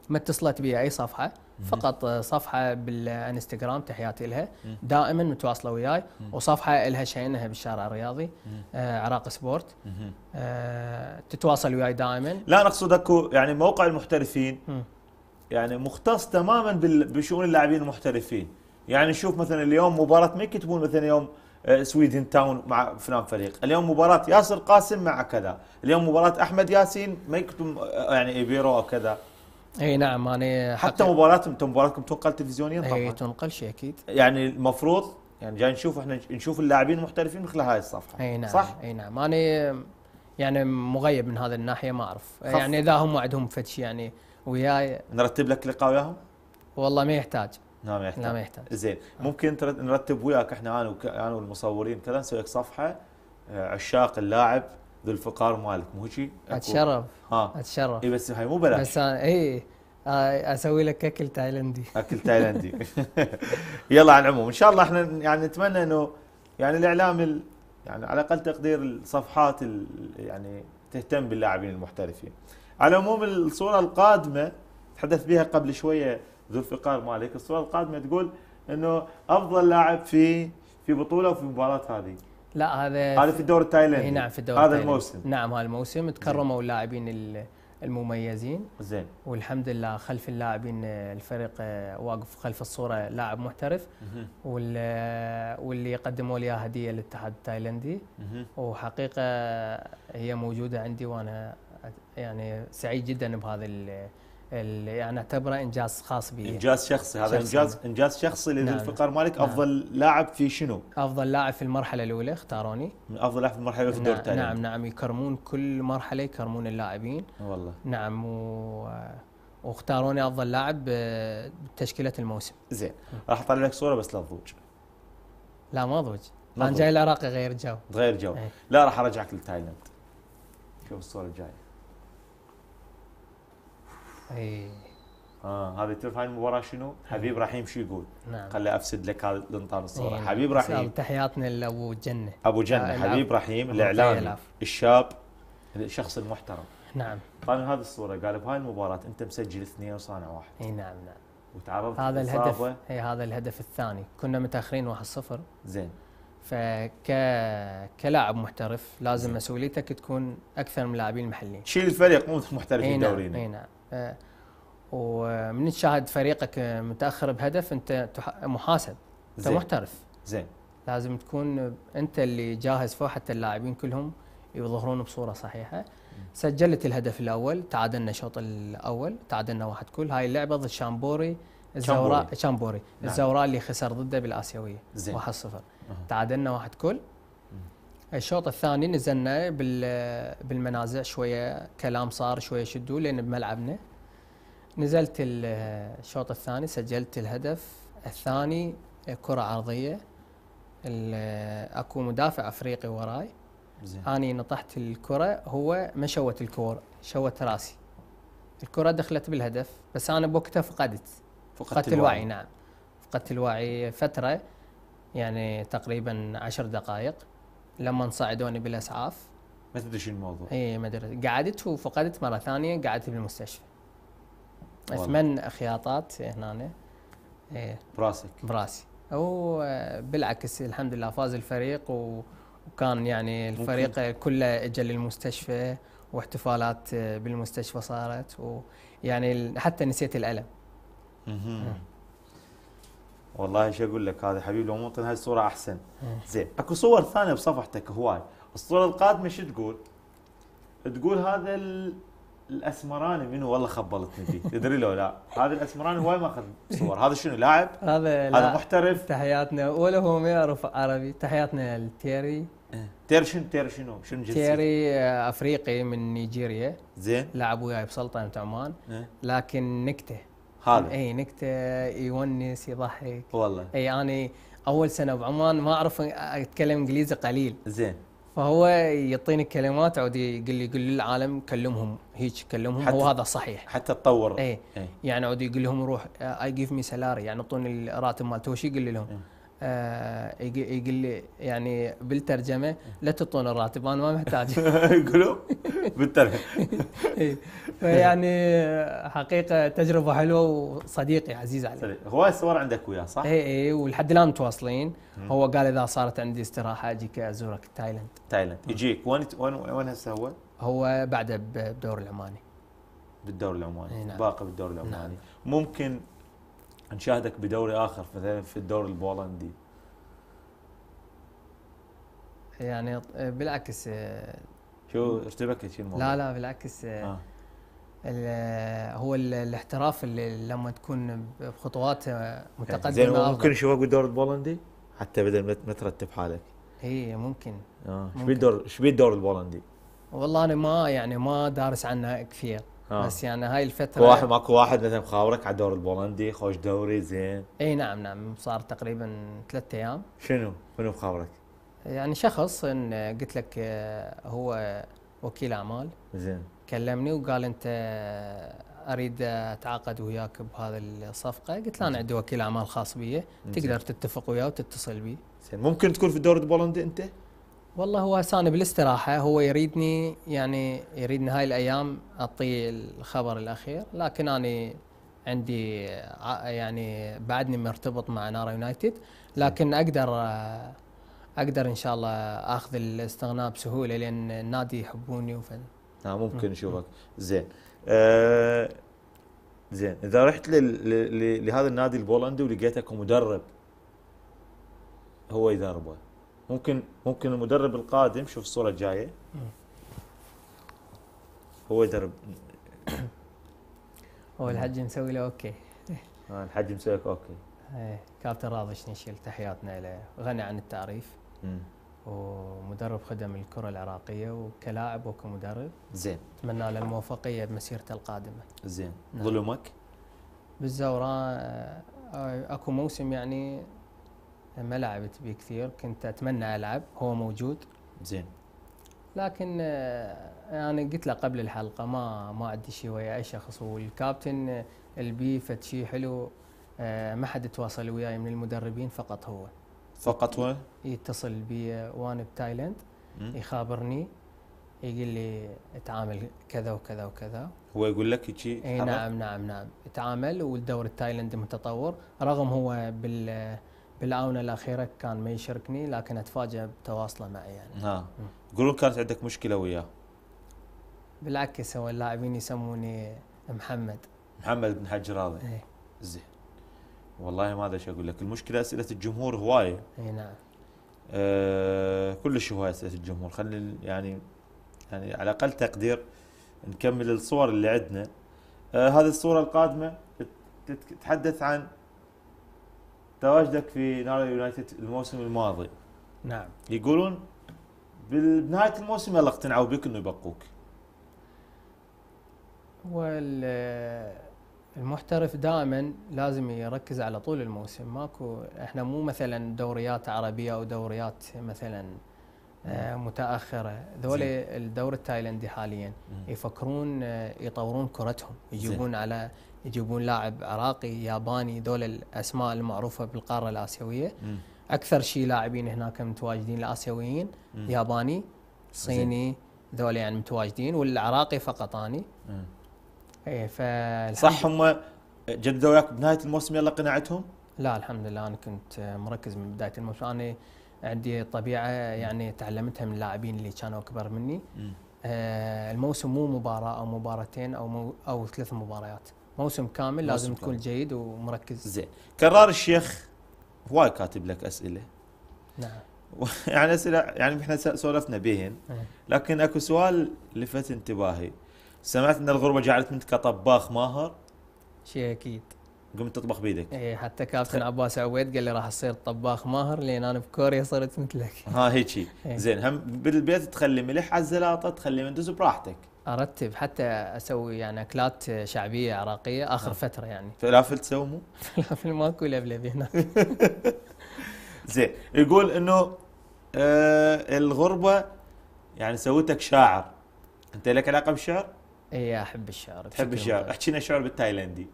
ما اتصلت بي اي صفحه فقط صفحه بالانستغرام تحياتي لها دائما متواصله وياي وصفحه لها شينها بالشارع الرياضي آه عراق سبورت آه تتواصل وياي دائما لا نقصد اكو يعني موقع المحترفين يعني مختص تماما بشؤون اللاعبين المحترفين يعني نشوف مثلا اليوم مباراه ما يكتبون مثلا يوم آه، سويدن تاون مع فلان فريق اليوم مباراة ياسر قاسم مع كذا اليوم مباراة أحمد ياسين ما يكتبون آه، يعني إيبيرو أو كذا اي نعم انا حتى مباراتهم مباراتكم تنقل تلفزيونيا طبعا اي تنقل شيء اكيد يعني المفروض يعني جاي نشوف احنا نشوف اللاعبين المحترفين من خلال هاي الصفحه اي نعم صح؟ اي نعم انا يعني مغيب من هذه الناحيه ما اعرف يعني اذا هم عندهم فتش يعني وياي نرتب لك لقاء وياهم؟ والله ما يحتاج لا ما يحتاج لا ما يحتاج زين ممكن نرتب وياك احنا انا انا والمصورين كذا نسوي لك صفحه آه، عشاق اللاعب ذو الفقار مالك مو هيجي؟ اتشرف ها اتشرف اي بس هاي مو بلاش بس انا اي آه، اسوي لك اكل تايلندي اكل تايلندي يلا على العموم ان شاء الله احنا يعني نتمنى انه يعني الاعلام ال... يعني على اقل تقدير الصفحات ال... يعني تهتم باللاعبين المحترفين على عموم الصورة القادمة تحدث بها قبل شوية ذو الفقار مالك الصورة القادمة تقول انه افضل لاعب في في بطولة وفي مباراه هذه لا هذا هذا في الدور التايلندي نعم في الدور هذا الموسم نعم هذا الموسم تكرموا اللاعبين المميزين زين والحمد لله خلف اللاعبين الفريق آه، واقف خلف الصوره لاعب محترف آه، واللي قدموا لي هديه للاتحاد التايلندي وحقيقه آه، هي موجوده عندي وانا يعني سعيد جدا بهذا يعني اعتبره انجاز خاص بي انجاز شخصي هذا شخصي. انجاز انجاز شخصي لذي نعم. مالك نعم. افضل نعم. لاعب في شنو؟ افضل لاعب في المرحله الاولى اختاروني من افضل لاعب في المرحله الاولى في الدور نعم، الثاني نعم نعم يكرمون كل مرحله يكرمون اللاعبين والله نعم و... واختاروني افضل لاعب آه، بتشكيله الموسم زين راح اطلع لك صوره بس لا تضوج لا ما اضوج انا جاي العراق غير جو غير جو ايه. لا راح ارجعك لتايلاند شوف الصوره الجايه إيه. اه هذا تعرف هاي المباراه شنو؟ إيه. حبيب رحيم شو يقول؟ نعم خلي افسد لك هذا الانطان الصوره إيه. نعم. حبيب رحيم تحياتنا لابو جنه ابو جنه آه حبيب رحيم الاعلامي الشاب الشخص المحترم نعم طالع طيب، هذه الصوره قال بهاي المباراه انت مسجل اثنين وصانع واحد اي نعم نعم وتعرضت هذا الهدف اي هذا الهدف الثاني كنا متاخرين 1-0 زين فك كلاعب محترف لازم مسؤوليتك تكون اكثر من اللاعبين المحليين شيل الفريق مو إيه، محترفين نعم، دورينا اي نعم آه، ومن تشاهد فريقك متاخر بهدف انت محاسب انت محترف زين لازم تكون انت اللي جاهز فوق حتى اللاعبين كلهم يظهرون بصوره صحيحه سجلت الهدف الاول تعادلنا الشوط الاول تعادلنا واحد كل هاي اللعبه ضد شامبوري الزوراء شامبوري نعم. الزوراء اللي خسر ضده بالاسيويه 1-0 تعادلنا واحد كل الشوط الثاني نزلنا بالمنازع شويه كلام صار شويه شدوا لان بملعبنا نزلت الشوط الثاني سجلت الهدف الثاني كره عرضيه اكو مدافع افريقي وراي زين. اني نطحت الكره هو ما شوت الكور شوت راسي الكره دخلت بالهدف بس انا بوقتها فقدت فقدت الوعي. الوعي نعم فقدت الوعي فتره يعني تقريبا عشر دقائق لما صعدوني بالاسعاف ما تدري شنو الموضوع اي ما ادري قعدت وفقدت مره ثانيه قعدت بالمستشفى ثمان خياطات هنا إيه. براسك براسي وبالعكس آه، بالعكس الحمد لله فاز الفريق و... وكان يعني الفريق ممكن. كله اجى للمستشفى واحتفالات آه، بالمستشفى صارت ويعني حتى نسيت الالم. والله ايش اقول لك هذا حبيبي لو ممكن هاي الصوره احسن زين اكو صور ثانيه بصفحتك هواي الصوره القادمه شو تقول؟ تقول هذا الاسمراني منو والله خبلتني فيه تدري لو لا هذا الاسمراني هواي ماخذ صور هذا شنو لاعب هذا هذا محترف تحياتنا ولا هو ما يعرف عربي تحياتنا لتيري تيري شنو تيري شنو شنو جنسيته تيري آه، افريقي من نيجيريا زين لاعب وياي بسلطنه عمان إيه. لكن نكته هذا اي نكته إيه، يونس يضحك والله اي انا اول سنه بعمان ما اعرف اتكلم انجليزي قليل زين فهو يعطيني كلمات عود يقول لي يقول للعالم كلمهم هيك كلمهم هو هذا صحيح حتى تطور اي, إيه. يعني عود يقول لهم روح اي جيف مي سلاري يعني اعطوني الراتب مالته وش يقول لهم إيه. آه، يقول لي يعني بالترجمه لا تعطونا الراتب انا ما محتاج يقولوا بالترجمه إيه. فيعني حقيقه تجربه حلوه وصديقي عزيز علي هو هواي الصور عندك وياه صح؟ اي اي ولحد الان متواصلين هو قال اذا صارت عندي استراحه اجيك ازورك تايلاند تايلاند يجيك وين وين وين هسه هو؟ هو بعده بالدور العماني بالدور العماني إيه، نعم. باقي بالدور العماني نعم. ممكن نشاهدك بدوري اخر مثلا في الدوري البولندي يعني بالعكس آه، شو ارتبكت شي الموضوع لا لا بالعكس آه. آه. آه، هو الاحتراف اللي لما تكون بخطوات متقدمه زين ممكن نشوفك بالدوري البولندي حتى بدل ما ترتب حالك اي ممكن اه ايش بيه الدور ايش بيه الدور البولندي؟ والله انا ما يعني ما دارس عنها كثير آه. بس يعني هاي الفتره واحد ماكو واحد مثلا مخاورك على الدوري البولندي خوش دوري زين اي نعم نعم صار تقريبا ثلاثة ايام شنو منو مخاورك؟ يعني شخص إن قلت لك آه، هو وكيل اعمال زين كلمني وقال انت آه، اريد اتعاقد وياك بهذه الصفقه قلت له انا عندي وكيل اعمال خاص بي تقدر تتفق وياه وتتصل بي زين ممكن تكون في الدوري البولندي انت؟ والله هو هسه بالاستراحه هو يريدني يعني يريدني هاي الايام اعطيه الخبر الاخير لكن انا عندي يعني بعدني مرتبط مع نارا يونايتد لكن اقدر اقدر ان شاء الله اخذ الاستغناء بسهوله لان النادي يحبوني وفن آه ممكن نشوفك زين آه زين اذا رحت لهذا النادي البولندي ولقيتك مدرب هو يدربه ممكن ممكن المدرب القادم شوف الصوره الجايه هو يدرب هو الحج مسوي له اوكي آه، الحج مسوي لك اوكي ايه كابتن راضي شنيشيل تحياتنا له غني عن التعريف ومدرب خدم الكره العراقيه وكلاعب وكمدرب زين اتمنى له الموفقيه بمسيرته القادمه زين نعم. ظلمك بالزوران آه، آه، اكو موسم يعني ما لعبت به كثير كنت أتمنى ألعب هو موجود زين لكن انا آه، يعني قلت له قبل الحلقه ما ما عندي شيء ويا اي شخص والكابتن آه، البي فد شيء حلو آه، ما حد تواصل وياي من المدربين فقط هو فقط هو؟ يتصل بي وانا بتايلند يخابرني يقول لي اتعامل كذا وكذا وكذا هو يقول لك شيء اي نعم نعم نعم اتعامل والدوري التايلندي متطور رغم هو بال بالاونه الاخيره كان ما يشركني لكن اتفاجئ بتواصله معي يعني ها يقولون كانت عندك مشكله وياه بالعكس هو اللاعبين يسموني محمد محمد بن حج راضي ايه زين والله ما ادري ايش اقول لك المشكله اسئله الجمهور هوايه اي نعم آه كلش هوايه اسئله الجمهور خلي يعني يعني على الاقل تقدير نكمل الصور اللي عندنا آه هذه الصوره القادمه تتحدث عن تواجدك في نار يونايتد الموسم الماضي نعم يقولون بنهايه الموسم يلا اقتنعوا بك انه يبقوك هو المحترف دائما لازم يركز على طول الموسم ماكو احنا مو مثلا دوريات عربيه او دوريات مثلا آه، متاخره ذول الدور التايلندي حاليا يفكرون آه، يطورون كرتهم يجيبون على يجيبون لاعب عراقي ياباني دول الاسماء المعروفه بالقاره الاسيويه م. اكثر شيء لاعبين هناك متواجدين الاسيويين م. ياباني صيني ذول يعني متواجدين والعراقي فقط اني اي صح هم جددوا وياك بنهايه الموسم يلا قنعتهم؟ لا الحمد لله انا كنت مركز من بدايه الموسم انا عندي طبيعه يعني تعلمتها من اللاعبين اللي كانوا اكبر مني آه الموسم مو مباراه او مباراتين او مو او ثلاث مباريات موسم كامل موسم لازم تكون جيد ومركز زين كرار الشيخ هواي كاتب لك اسئله نعم يعني اسئله يعني احنا سولفنا بهن إيه. لكن اكو سؤال لفت انتباهي سمعت ان الغربه جعلت منك طباخ ماهر شيء اكيد قمت تطبخ بيدك اي حتى كابتن عباس عويد قال لي راح اصير طباخ ماهر لان انا بكوريا صرت مثلك ها هيك إيه. زين هم بالبيت تخلي ملح على الزلاطه تخلي مندوز براحتك ارتب حتى اسوي يعني اكلات شعبيه عراقيه اخر آه. فتره يعني فلافل تسوي مو؟ فلافل ماكو لبلبي هناك زين يقول انه آه الغربه يعني سوتك شاعر انت لك علاقه بالشعر؟ اي احب الشعر تحب الشعر احكي لنا شعر بالتايلندي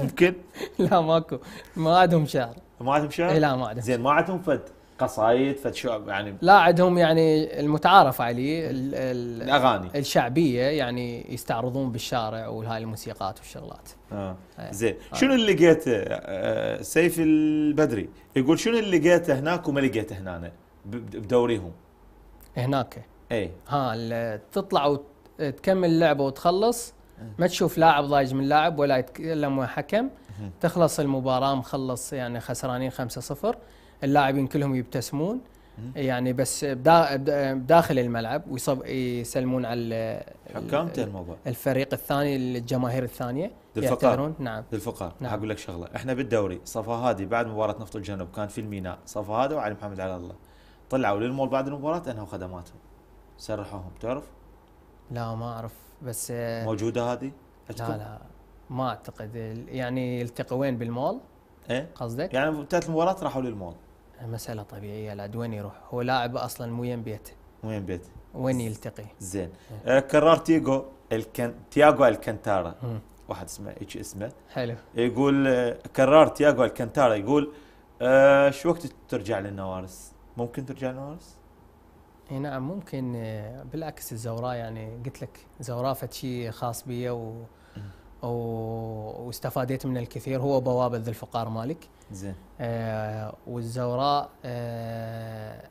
ممكن؟ لا ماكو ما عندهم شعر ما عندهم شعر؟ اي لا ما عندهم زين ما عندهم فد قصايد فتشو يعني لا عندهم يعني المتعارف عليه الاغاني الشعبيه يعني يستعرضون بالشارع وهاي الموسيقات والشغلات اه إيه. زين آه. شنو اللي لقيته آه سيف البدري يقول شنو اللي لقيته هناك وما لقيته هنا بدوريهم هناك اي ها تطلع وتكمل اللعبه وتخلص إيه. ما تشوف لاعب ضايج من لاعب ولا يتكلم حكم إيه. تخلص المباراه مخلص يعني خسرانين 5-0 اللاعبين كلهم يبتسمون يعني بس بداخل الملعب ويصب يسلمون على حكامته الموضوع الفريق الثاني الجماهير الثانيه للفقار نعم للفقار نعم. اقول لك شغله احنا بالدوري صفا هادي بعد مباراه نفط الجنوب كان في الميناء صفا هادي وعلي محمد على الله طلعوا للمول بعد المباراه انهوا خدماتهم سرحوهم تعرف؟ لا ما اعرف بس موجوده هذه؟ لا لا ما اعتقد يعني التقوا وين بالمول؟ ايه قصدك؟ يعني انتهت المباراه راحوا للمول مساله طبيعيه العد وين يروح هو لاعب اصلا مو يم بيته مو يم بيته وين يلتقي زين إيه. آه كرار تيجو الكن... تياغو الكنتارا واحد اسمه ايش اسمه حلو يقول كرار آه، تياغو الكنتارا يقول آه شو وقت ترجع للنوارس ممكن ترجع للنوارس اي نعم ممكن آه، بالعكس الزوراء يعني قلت لك زوراء شيء خاص بي و واستفاديت من الكثير هو بوابه ذي الفقار مالك زين آه والزوراء آه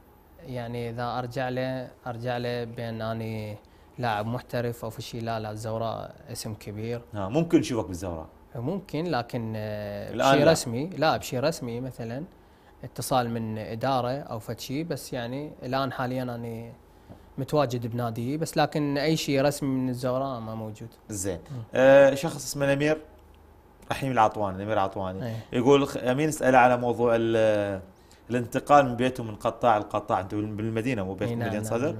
يعني اذا ارجع له ارجع له بان اني لاعب محترف او في شيء لا لا الزوراء اسم كبير آه ممكن نشوفك بالزوراء ممكن لكن آه بشيء رسمي لا بشيء رسمي مثلا اتصال من اداره او فد شيء بس يعني الان حاليا اني متواجد بنادي بس لكن اي شيء رسمي من الزوراء ما موجود زين آه شخص اسمه الامير رحيم العطواني الامير العطواني أيه. يقول امين اساله على موضوع الانتقال من بيته من قطاع لقطاع انت بالمدينه مو بيت إيه، نعم، مدينه نعم، صدر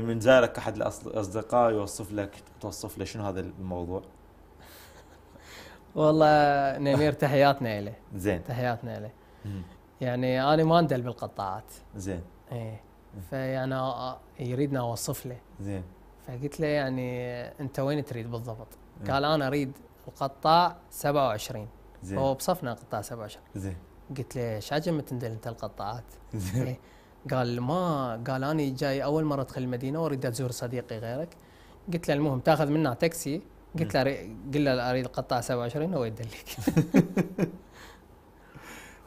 من زارك احد الاصدقاء يوصف لك توصف له شنو هذا الموضوع؟ والله نمير تحياتنا له زين تحياتنا له يعني انا ما اندل بالقطاعات زين ايه فيعني يريدني اوصف له زين فقلت له يعني انت وين تريد بالضبط؟ إيه. قال انا اريد القطاع 27 زين هو بصفنا قطاع 27 زين قلت له ايش عجب تندل انت القطاعات؟ زين إيه. قال ما قال انا جاي اول مره ادخل المدينه واريد ازور صديقي غيرك قلت له المهم تاخذ منا تاكسي قلت له قل له اريد القطاع 27 هو يدلك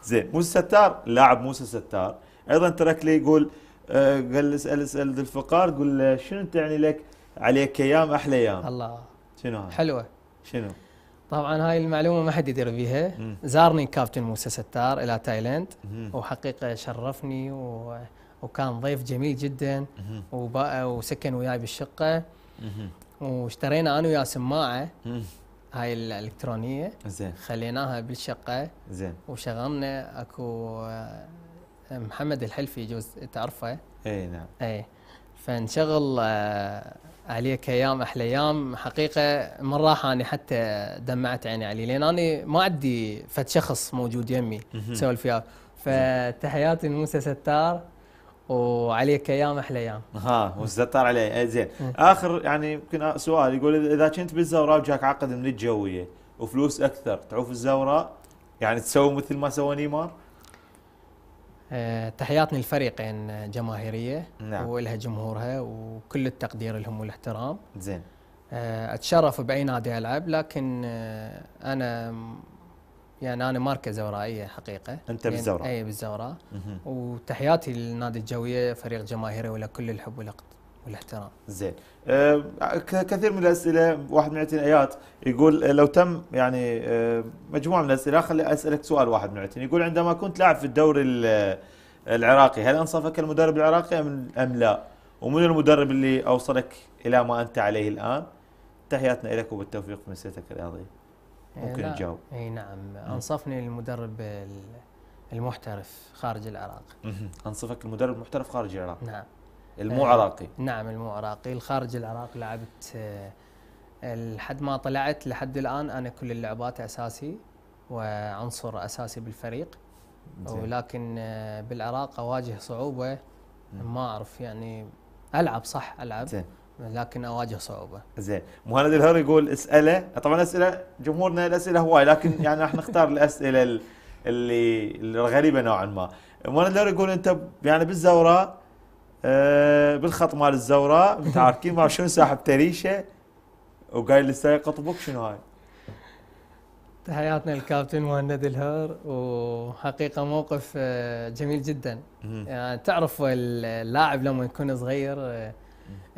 زين موسى ستار لاعب موسى ستار ايضا ترك لي يقول آه، قال اسال اسال ذي الفقار قول له شنو تعني لك عليك ايام احلى ايام الله شنو هاي؟ حلوه شنو؟ طبعا هاي المعلومه ما حد يدري بيها زارني كابتن موسى ستار الى تايلاند وحقيقه شرفني و... وكان ضيف جميل جدا وبقى وسكن وياي بالشقه واشترينا انا وياه سماعه هاي الالكترونيه زين خليناها بالشقه زين وشغلنا اكو محمد الحلفي يجوز تعرفه اي نعم اي فنشغل آه، عليك ايام احلى ايام حقيقه من راح انا حتى دمعت عيني عليه لان انا ما عندي فد شخص موجود يمي اسولف وياه فتحياتي لموسى ستار وعليك ايام احلى ايام ها وستار علي إيه، زين اخر يعني يمكن سؤال يقول اذا كنت بالزوراء وجاك عقد من الجويه وفلوس اكثر تعوف الزوراء يعني تسوي مثل ما سوى نيمار؟ آه، تحياتنا للفريقين آه، جماهيريه نعم. ولها جمهورها وكل التقدير لهم والاحترام زين آه، اتشرف باي نادي العب لكن انا يعني انا ماركه زورائيه حقيقه انت يعني بالزوراء اي بالزوراء وتحياتي للنادي الجويه فريق جماهيري ولكل كل الحب والاحترام زين آه، كثير من الاسئله واحد من ايات يقول آه، لو تم يعني آه، مجموعه من الاسئله خلي اسالك سؤال واحد من عتين يقول عندما كنت لاعب في الدوري العراقي هل انصفك المدرب العراقي ام ام لا؟ ومن المدرب اللي اوصلك الى ما انت عليه الان؟ تحياتنا لك وبالتوفيق في مسيرتك الرياضيه. إيه، ممكن تجاوب. اي نعم انصفني المدرب المحترف خارج العراق. انصفك المدرب المحترف خارج العراق. نعم. المو عراقي آه، نعم المو عراقي الخارج العراق لعبت آه، لحد ما طلعت لحد الان انا كل اللعبات اساسي وعنصر اساسي بالفريق زي. ولكن آه، بالعراق اواجه صعوبه ما اعرف يعني العب صح العب زين. لكن اواجه صعوبه. زين، مهند الهر يقول اساله، طبعا اسئله جمهورنا الاسئله هواي لكن يعني راح نختار الاسئله اللي الغريبه نوعا ما. مهند الهر يقول انت يعني بالزوراء آه، بالخط مال الزوراء متعاركين مع شنو ساحب تريشه وقايل لسه قطبك شنو هاي تحياتنا الكابتن مهند الهر وحقيقة موقف آه، جميل جدا يعني تعرف اللاعب لما يكون صغير آه،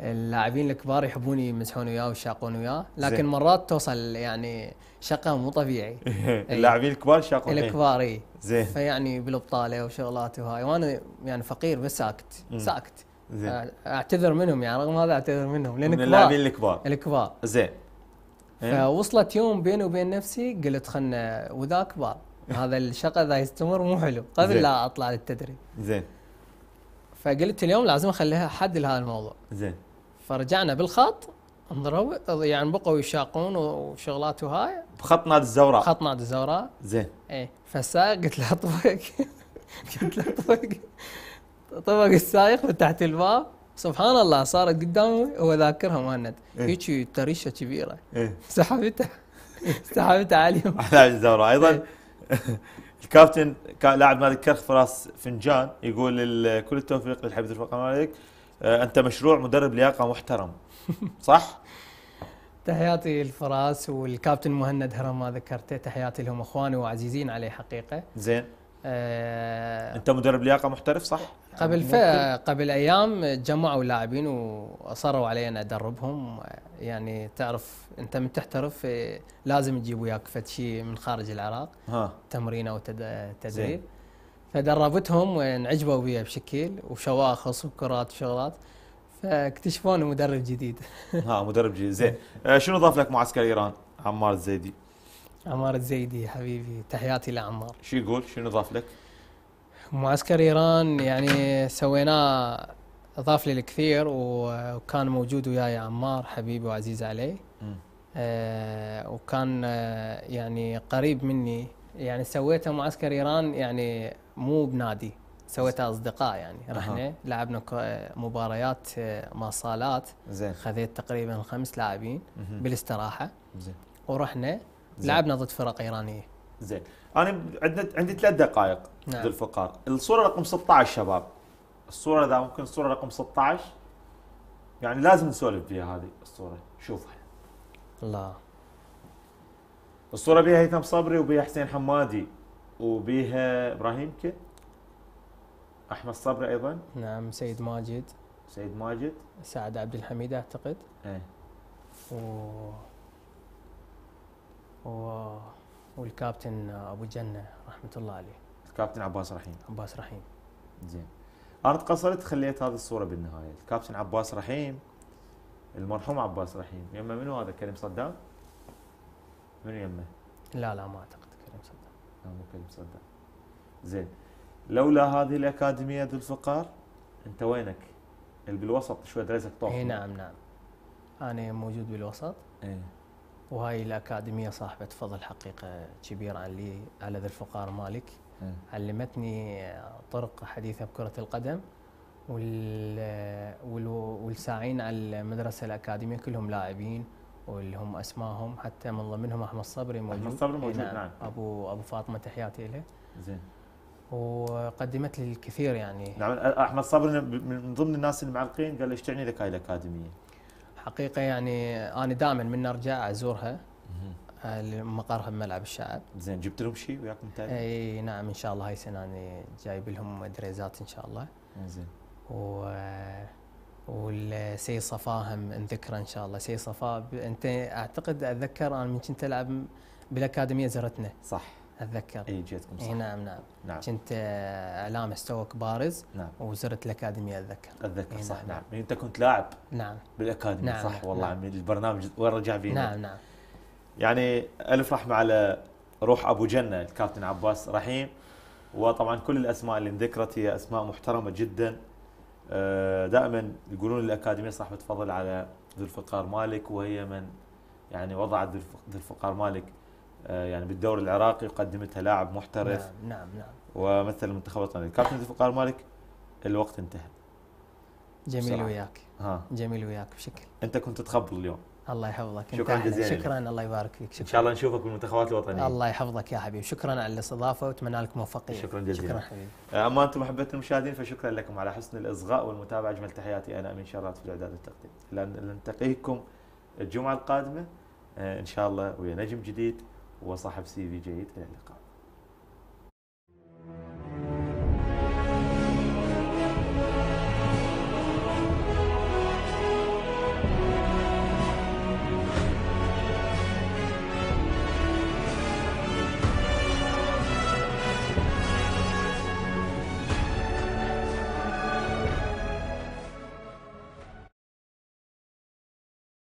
اللاعبين الكبار يحبون يمسحون وياه ويشاقون وياه لكن زي. مرات توصل يعني شقه مو طبيعي إيه. إيه. اللاعبين الكبار يشاقون إيه. الكبار اي زين فيعني بالبطاله وشغلات وهاي وانا يعني فقير بس ساكت ساكت زين اعتذر منهم يعني رغم هذا اعتذر منهم لان من اللاعبين الكبار الكبار زين فوصلت يوم بيني وبين نفسي قلت خلنا وذا كبار هذا الشقه ذا يستمر مو حلو قبل لا اطلع للتدريب زين فقلت اليوم لازم اخليها حد لهذا الموضوع زين فرجعنا بالخط انضربوا يعني بقوا يشاقون وشغلات وهاي بخط نادي الزوراء خط نادي الزوراء زين ايه فالسائق قلت له طبق قلت له طبق طبق السائق فتحت الباب سبحان الله صارت قدامي هو ذاكرها مهند إيه. هيك إيه؟ تريشه كبيره إيه؟ سحبتها سحبتها عليهم على الزوراء ايضا إيه؟ الكابتن لاعب نادي الكرخ فراس فنجان يقول كل التوفيق للحبيب رفقا مالك آه، انت مشروع مدرب لياقه محترم صح؟ تحياتي الفراس والكابتن مهند هرم ما ذكرته تحياتي لهم اخواني وعزيزين عليه حقيقه زين آه انت مدرب لياقه محترف صح؟ قبل يعني قبل ايام جمعوا لاعبين واصروا علي ان ادربهم يعني تعرف انت من تحترف آه، لازم تجيب وياك فد شيء من خارج العراق تمرين او تدريب فدربتهم وانعجبوا بي بشكل وشواخص وكرات وشغلات فاكتشفون مدرب جديد ها مدرب جديد زين آه، شنو ضاف لك معسكر ايران عمار الزيدي؟ عمار الزيدي حبيبي تحياتي لعمار شو يقول شنو ضاف لك معسكر ايران يعني سويناه اضاف لي الكثير وكان موجود وياي عمار حبيبي وعزيز علي آه وكان آه يعني قريب مني يعني سويته معسكر ايران يعني مو بنادي سويته اصدقاء يعني رحنا أه. لعبنا مباريات مع صالات زين خذيت تقريبا خمس لاعبين بالاستراحه زين ورحنا لعبنا ضد فرق ايرانيه زين انا عندنا عندي ثلاث دقائق نعم. الفقار الصوره رقم 16 شباب الصوره اذا ممكن الصوره رقم 16 يعني لازم نسولف فيها هذه الصوره شوفها الله الصوره بيها هيثم صبري وبيها حسين حمادي وبيها ابراهيم كي احمد صبري ايضا نعم سيد ماجد سيد ماجد سعد عبد الحميد اعتقد ايه و و... والكابتن ابو جنه رحمه الله عليه الكابتن عباس رحيم عباس رحيم زين انا تقصرت خليت هذه الصوره بالنهايه الكابتن عباس رحيم المرحوم عباس رحيم يما منو هذا كريم صدام منو يمه لا لا ما اعتقد كريم صدام لا مو كريم صدام زين لولا هذه الاكاديميه ذو الفقار انت وينك اللي بالوسط شوي درسك طوف اي نعم نعم انا موجود بالوسط ايه وهاي الأكاديمية صاحبة فضل حقيقة كبير عن لي على ذي الفقار مالك علمتني طرق حديثة بكرة القدم والساعين على المدرسة الأكاديمية كلهم لاعبين واللي هم اسمائهم حتى من ضمنهم احمد صبري موجود احمد صبري موجود نعم ابو ابو فاطمه تحياتي له زين وقدمت لي الكثير يعني نعم احمد صبري من ضمن الناس المعلقين قال ايش تعني لك هاي الاكاديميه؟ حقيقه يعني انا دائما من ارجع ازورها آه، مقرها بملعب الشعب زين جبت لهم شيء وياكم تعليم؟ اي نعم ان شاء الله هاي السنه انا جايب لهم دريزات ان شاء الله زين و والسي صفاء هم نذكره ان شاء الله سي صفاء انت اعتقد اتذكر انا من كنت العب بالاكاديميه زرتنا صح اتذكر اي جيتكم صح اي نعم نعم نعم كنت آه، لامس توك بارز نعم وزرت الاكاديميه اتذكر اتذكر صح نعم،, نعم. نعم انت كنت لاعب نعم بالاكاديميه نعم صح نعم والله نعم. البرنامج وين رجع بينا نعم نعم يعني الف رحمه على روح ابو جنه الكابتن عباس رحيم وطبعا كل الاسماء اللي ذكرت هي اسماء محترمه جدا آه، دائما يقولون الاكاديميه صاحبه فضل على ذو الفقار مالك وهي من يعني وضعت ذو الفقار مالك آه، يعني بالدوري العراقي قدمتها لاعب محترف نعم نعم, نعم. ومثل المنتخب الوطني كابتن ذوالفقار مالك الوقت انتهى جميل بصراحة. وياك ها. جميل وياك بشكل انت كنت تخبل اليوم الله يحفظك شكرا جزيلا شكرا الله يبارك فيك شكرا. ان شاء الله نشوفك بالمنتخبات الوطنيه الله يحفظك يا حبيبي شكرا على الاستضافه واتمنى لك موفقيه شكرا جزيلا شكرا حبيبي آه، اما انتم احبتي المشاهدين فشكرا لكم على حسن الاصغاء والمتابعه اجمل تحياتي انا امين شرات في الاعداد والتقديم نلتقيكم الجمعه القادمه آه، ان شاء الله ويا نجم جديد وصاحب سي في جيد في